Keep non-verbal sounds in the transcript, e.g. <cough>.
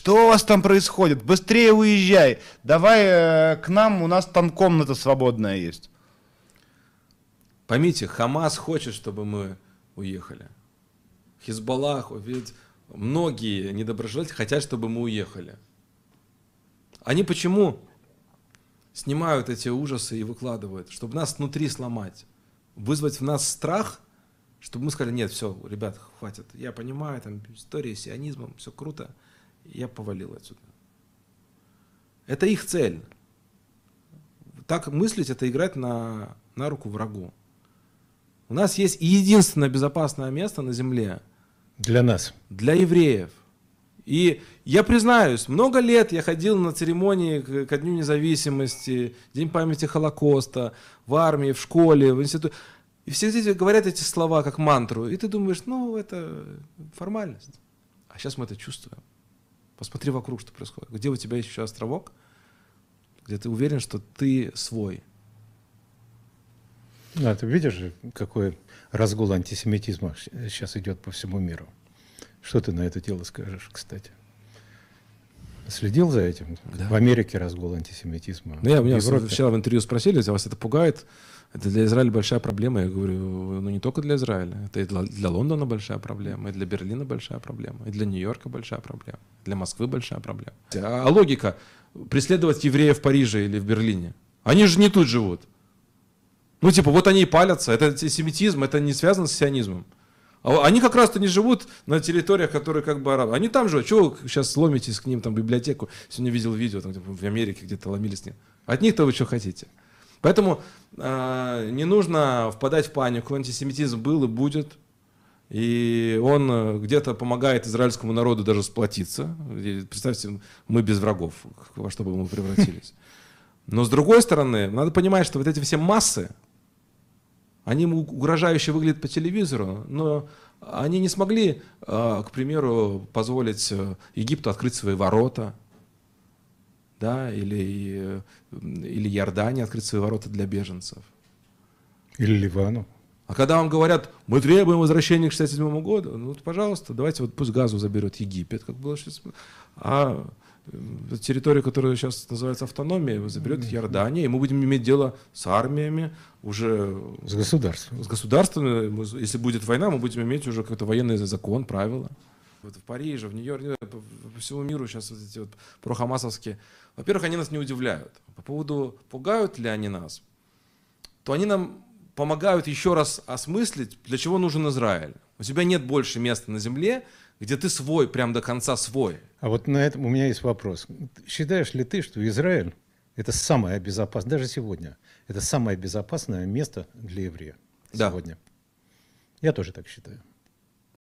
Что у вас там происходит? Быстрее уезжай. Давай э, к нам, у нас там комната свободная есть. Поймите, Хамас хочет, чтобы мы уехали. Хизбаллах, ведь многие недоброжелатели хотят, чтобы мы уехали. Они почему снимают эти ужасы и выкладывают? Чтобы нас внутри сломать, вызвать в нас страх, чтобы мы сказали, нет, все, ребят, хватит, я понимаю, там история с сионизмом, все круто – я повалил отсюда. Это их цель. Так мыслить, это играть на, на руку врагу. У нас есть единственное безопасное место на земле. Для нас. Для евреев. И я признаюсь, много лет я ходил на церемонии ко Дню независимости, День памяти Холокоста, в армии, в школе, в институте. И все дети говорят эти слова как мантру. И ты думаешь, ну, это формальность. А сейчас мы это чувствуем. Посмотри вокруг, что происходит. Где у тебя есть еще островок, где ты уверен, что ты свой. Да, ну, ты видишь же, какой разгул антисемитизма сейчас идет по всему миру. Что ты на это дело скажешь, кстати? следил за этим? Да. В Америке разгул антисемитизма. Ну, я, у меня Европе. вчера в интервью спросили, за вас это пугает? Это для Израиля большая проблема. Я говорю, ну не только для Израиля. Это и для, для Лондона большая проблема, и для Берлина большая проблема, и для Нью-Йорка большая проблема, для Москвы большая проблема. А, а логика преследовать евреев в Париже или в Берлине? Они же не тут живут. Ну типа вот они и палятся. Это антисемитизм, это не связано с сионизмом. А они как раз-то не живут на территориях, которые как бы арабы. Они там живут. А чего вы сейчас сломитесь к ним там в библиотеку? Сегодня видел видео, там в Америке где-то ломились. Нет. От них-то вы что хотите? Поэтому э, не нужно впадать в панику. Антисемитизм был и будет. И он э, где-то помогает израильскому народу даже сплотиться. представьте, мы без врагов, во что бы мы превратились. <laughs> Но с другой стороны, надо понимать, что вот эти все массы, они угрожающе выглядят по телевизору, но они не смогли, а, к примеру, позволить э, Египту открыть свои ворота, да, или, э, или Иордании открыть свои ворота для беженцев. Или Ливану. А когда вам говорят, мы требуем возвращения к 67 году, ну, пожалуйста, давайте вот пусть газу заберет Египет, как было. А Эм, территорию, которая сейчас называется автономией, заберет Иордания, и мы будем иметь дело с армиями уже... С государством. С государством. Э, если будет война, мы будем иметь уже какой-то военный закон, правила. Вот в Париже, в Нью-Йорке, по, по всему миру сейчас вот эти вот прохамасовские. Во-первых, они нас не удивляют. По поводу, пугают ли они нас, то они нам помогают еще раз осмыслить, для чего нужен Израиль. У тебя нет больше места на земле, где ты свой, прям до конца свой. А вот на этом у меня есть вопрос. Считаешь ли ты, что Израиль – это самое безопасное, даже сегодня, это самое безопасное место для еврея да. сегодня? Я тоже так считаю.